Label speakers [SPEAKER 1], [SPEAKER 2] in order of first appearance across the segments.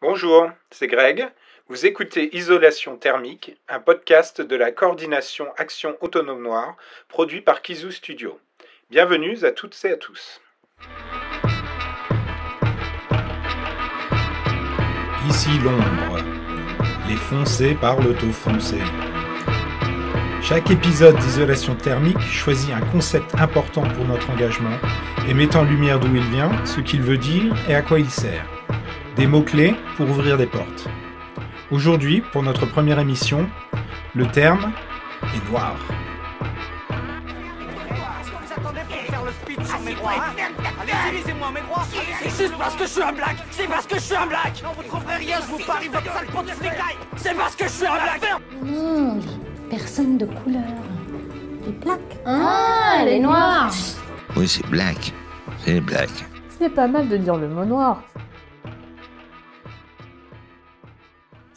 [SPEAKER 1] Bonjour, c'est Greg. Vous écoutez Isolation thermique, un podcast de la coordination Action Autonome Noire produit par Kizu Studio. Bienvenue à toutes et à tous. Ici l'ombre. Les foncés par l'auto foncé. Chaque épisode d'Isolation thermique choisit un concept important pour notre engagement et met en lumière d'où il vient, ce qu'il veut dire et à quoi il sert. Des mots-clés pour ouvrir des portes. Aujourd'hui, pour notre première émission, le terme est noir. Est-ce que vous attendez faire le speech C'est juste parce que je suis un black C'est parce que je suis un black Non, vous ne rien, je vous parie votre sale pot de C'est parce que je suis un black Non, personne de couleur. Les blacks Ah, les noirs Oui, c'est black. C'est black. C'est pas mal de dire le mot noir.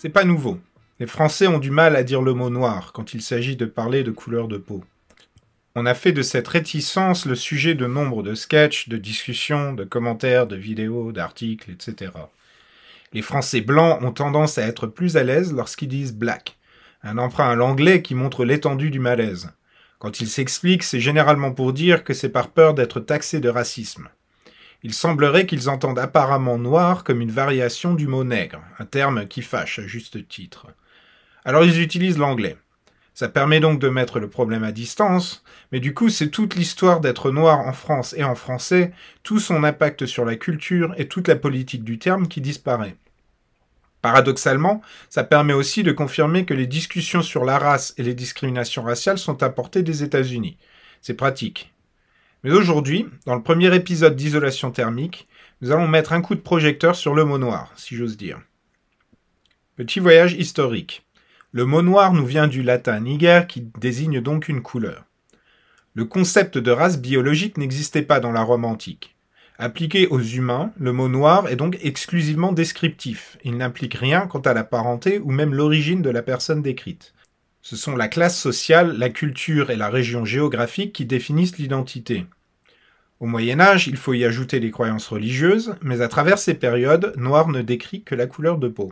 [SPEAKER 1] C'est pas nouveau. Les Français ont du mal à dire le mot noir quand il s'agit de parler de couleur de peau. On a fait de cette réticence le sujet de nombre de sketchs, de discussions, de commentaires, de vidéos, d'articles, etc. Les Français blancs ont tendance à être plus à l'aise lorsqu'ils disent black, un emprunt à l'anglais qui montre l'étendue du malaise. Quand ils s'expliquent, c'est généralement pour dire que c'est par peur d'être taxé de racisme. Il semblerait qu'ils entendent apparemment noir comme une variation du mot nègre, un terme qui fâche à juste titre. Alors ils utilisent l'anglais. Ça permet donc de mettre le problème à distance, mais du coup c'est toute l'histoire d'être noir en France et en français, tout son impact sur la culture et toute la politique du terme qui disparaît. Paradoxalement, ça permet aussi de confirmer que les discussions sur la race et les discriminations raciales sont apportées des États-Unis. C'est pratique, mais aujourd'hui, dans le premier épisode d'isolation thermique, nous allons mettre un coup de projecteur sur le mot noir, si j'ose dire. Petit voyage historique. Le mot noir nous vient du latin niger qui désigne donc une couleur. Le concept de race biologique n'existait pas dans la Rome antique. Appliqué aux humains, le mot noir est donc exclusivement descriptif. Il n'implique rien quant à la parenté ou même l'origine de la personne décrite. Ce sont la classe sociale, la culture et la région géographique qui définissent l'identité. Au Moyen Âge, il faut y ajouter les croyances religieuses, mais à travers ces périodes, noir ne décrit que la couleur de peau.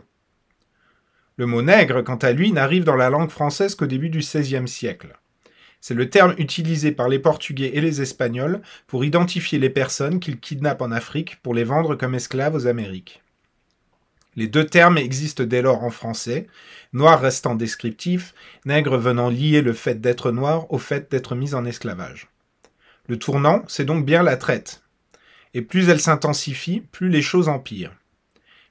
[SPEAKER 1] Le mot nègre, quant à lui, n'arrive dans la langue française qu'au début du XVIe siècle. C'est le terme utilisé par les Portugais et les Espagnols pour identifier les personnes qu'ils kidnappent en Afrique pour les vendre comme esclaves aux Amériques. Les deux termes existent dès lors en français, noir restant descriptif, nègre venant lier le fait d'être noir au fait d'être mis en esclavage. Le tournant, c'est donc bien la traite. Et plus elle s'intensifie, plus les choses empirent.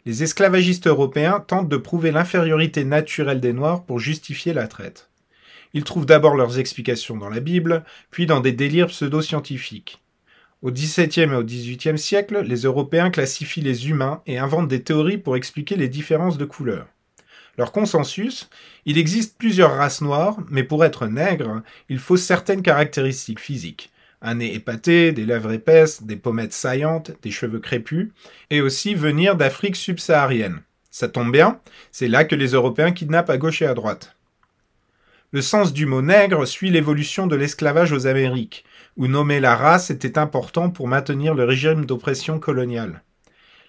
[SPEAKER 1] Les esclavagistes européens tentent de prouver l'infériorité naturelle des Noirs pour justifier la traite. Ils trouvent d'abord leurs explications dans la Bible, puis dans des délires pseudo-scientifiques. Au XVIIe et au XVIIIe siècle, les Européens classifient les humains et inventent des théories pour expliquer les différences de couleurs. Leur consensus Il existe plusieurs races noires, mais pour être nègre, il faut certaines caractéristiques physiques. Un nez épaté, des lèvres épaisses, des pommettes saillantes, des cheveux crépus, et aussi venir d'Afrique subsaharienne. Ça tombe bien, c'est là que les Européens kidnappent à gauche et à droite. Le sens du mot nègre suit l'évolution de l'esclavage aux Amériques, où nommer la race était important pour maintenir le régime d'oppression coloniale.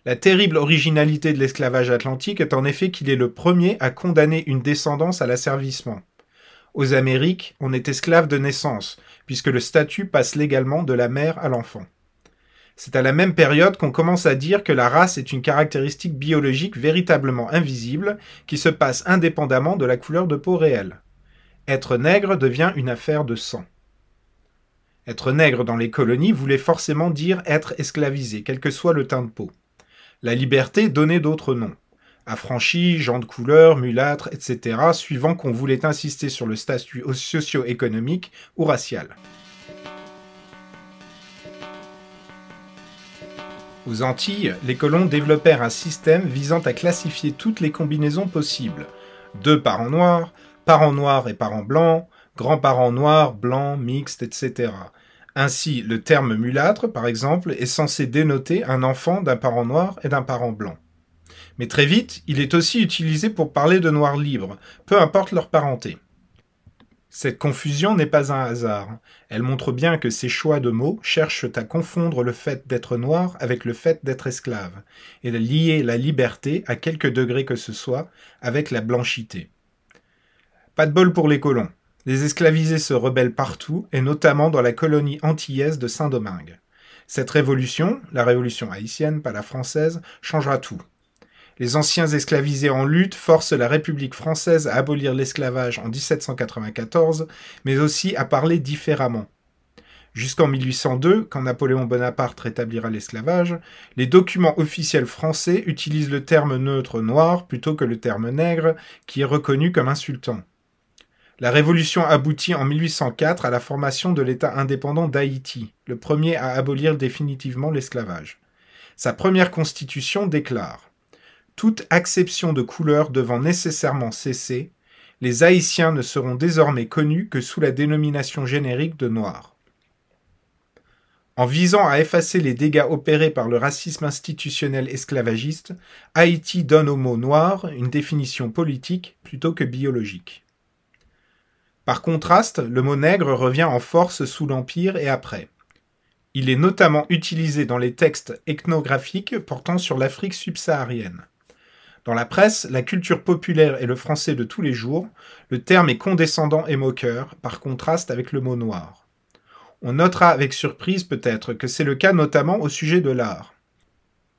[SPEAKER 1] La terrible originalité de l'esclavage atlantique est en effet qu'il est le premier à condamner une descendance à l'asservissement. Aux Amériques, on est esclave de naissance, puisque le statut passe légalement de la mère à l'enfant. C'est à la même période qu'on commence à dire que la race est une caractéristique biologique véritablement invisible, qui se passe indépendamment de la couleur de peau réelle. Être nègre devient une affaire de sang. Être nègre dans les colonies voulait forcément dire être esclavisé, quel que soit le teint de peau. La liberté donnait d'autres noms. Affranchis, gens de couleur, mulâtres, etc., suivant qu'on voulait insister sur le statut socio-économique ou racial. Aux Antilles, les colons développèrent un système visant à classifier toutes les combinaisons possibles. Deux parents noirs, parents noirs et parents blancs, grands-parents noirs, blancs, mixtes, etc. Ainsi, le terme mulâtre, par exemple, est censé dénoter un enfant d'un parent noir et d'un parent blanc. Mais très vite, il est aussi utilisé pour parler de noirs libres, peu importe leur parenté. Cette confusion n'est pas un hasard. Elle montre bien que ces choix de mots cherchent à confondre le fait d'être noir avec le fait d'être esclave, et de lier la liberté, à quelque degré que ce soit, avec la blanchité. Pas de bol pour les colons. Les esclavisés se rebellent partout, et notamment dans la colonie antillaise de Saint-Domingue. Cette révolution, la révolution haïtienne, pas la française, changera tout. Les anciens esclavisés en lutte forcent la République française à abolir l'esclavage en 1794, mais aussi à parler différemment. Jusqu'en 1802, quand Napoléon Bonaparte rétablira l'esclavage, les documents officiels français utilisent le terme neutre noir plutôt que le terme nègre, qui est reconnu comme insultant. La révolution aboutit en 1804 à la formation de l'État indépendant d'Haïti, le premier à abolir définitivement l'esclavage. Sa première constitution déclare Toute acception de couleur devant nécessairement cesser, les Haïtiens ne seront désormais connus que sous la dénomination générique de Noir. » En visant à effacer les dégâts opérés par le racisme institutionnel esclavagiste, Haïti donne au mot noir une définition politique plutôt que biologique. Par contraste, le mot nègre revient en force sous l'Empire et après. Il est notamment utilisé dans les textes ethnographiques portant sur l'Afrique subsaharienne. Dans la presse, la culture populaire et le français de tous les jours, le terme est condescendant et moqueur, par contraste avec le mot noir. On notera avec surprise peut-être que c'est le cas notamment au sujet de l'art.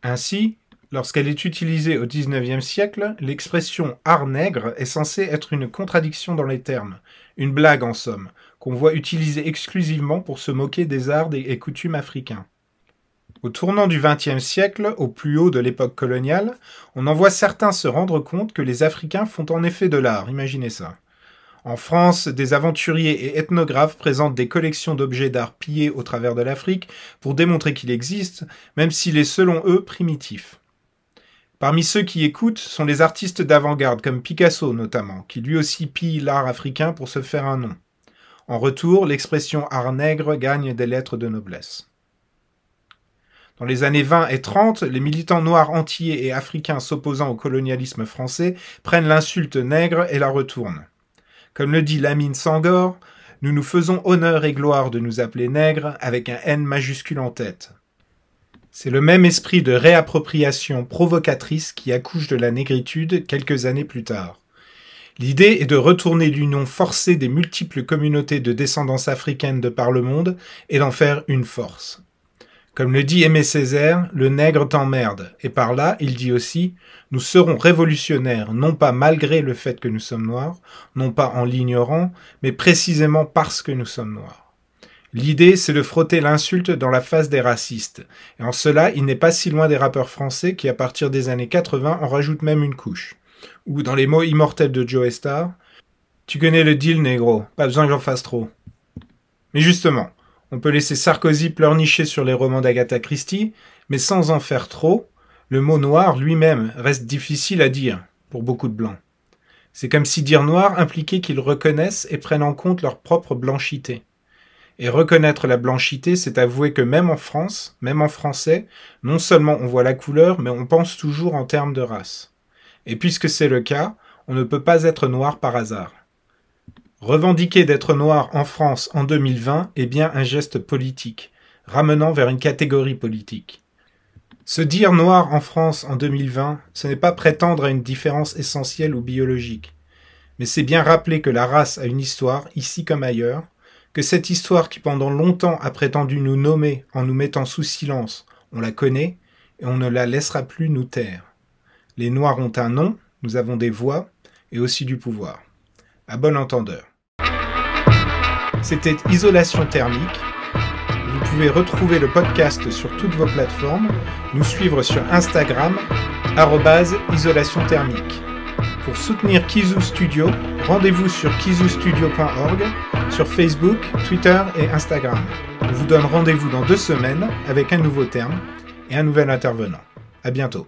[SPEAKER 1] Ainsi, Lorsqu'elle est utilisée au XIXe siècle, l'expression art nègre est censée être une contradiction dans les termes, une blague en somme, qu'on voit utiliser exclusivement pour se moquer des arts et coutumes africains. Au tournant du XXe siècle, au plus haut de l'époque coloniale, on en voit certains se rendre compte que les Africains font en effet de l'art, imaginez ça. En France, des aventuriers et ethnographes présentent des collections d'objets d'art pillés au travers de l'Afrique pour démontrer qu'il existe, même s'il est selon eux primitif. Parmi ceux qui écoutent sont les artistes d'avant-garde, comme Picasso notamment, qui lui aussi pille l'art africain pour se faire un nom. En retour, l'expression art nègre gagne des lettres de noblesse. Dans les années 20 et 30, les militants noirs entiers et africains s'opposant au colonialisme français prennent l'insulte nègre et la retournent. Comme le dit Lamine Sangor, nous nous faisons honneur et gloire de nous appeler nègres avec un N majuscule en tête. C'est le même esprit de réappropriation provocatrice qui accouche de la négritude quelques années plus tard. L'idée est de retourner l'union forcée des multiples communautés de descendance africaine de par le monde et d'en faire une force. Comme le dit Aimé Césaire, le nègre t'emmerde, et par là, il dit aussi, nous serons révolutionnaires, non pas malgré le fait que nous sommes noirs, non pas en l'ignorant, mais précisément parce que nous sommes noirs. L'idée, c'est de frotter l'insulte dans la face des racistes. Et en cela, il n'est pas si loin des rappeurs français qui, à partir des années 80, en rajoutent même une couche. Ou dans les mots immortels de Joe Star, Tu connais le deal, négro, pas besoin que j'en fasse trop. Mais justement, on peut laisser Sarkozy pleurnicher sur les romans d'Agatha Christie, mais sans en faire trop, le mot noir lui-même reste difficile à dire pour beaucoup de blancs. C'est comme si dire noir impliquait qu'ils reconnaissent et prennent en compte leur propre blanchité. Et reconnaître la blanchité, c'est avouer que même en France, même en français, non seulement on voit la couleur, mais on pense toujours en termes de race. Et puisque c'est le cas, on ne peut pas être noir par hasard. Revendiquer d'être noir en France en 2020 est bien un geste politique, ramenant vers une catégorie politique. Se dire noir en France en 2020, ce n'est pas prétendre à une différence essentielle ou biologique, mais c'est bien rappeler que la race a une histoire, ici comme ailleurs, que cette histoire qui pendant longtemps a prétendu nous nommer en nous mettant sous silence, on la connaît et on ne la laissera plus nous taire. Les Noirs ont un nom, nous avons des voix et aussi du pouvoir. À bon entendeur. C'était Isolation thermique. Vous pouvez retrouver le podcast sur toutes vos plateformes, nous suivre sur Instagram, isolation thermique. Pour soutenir Kizu Studio, rendez-vous sur kizustudio.org sur Facebook, Twitter et Instagram. On vous donne rendez-vous dans deux semaines avec un nouveau terme et un nouvel intervenant. À bientôt.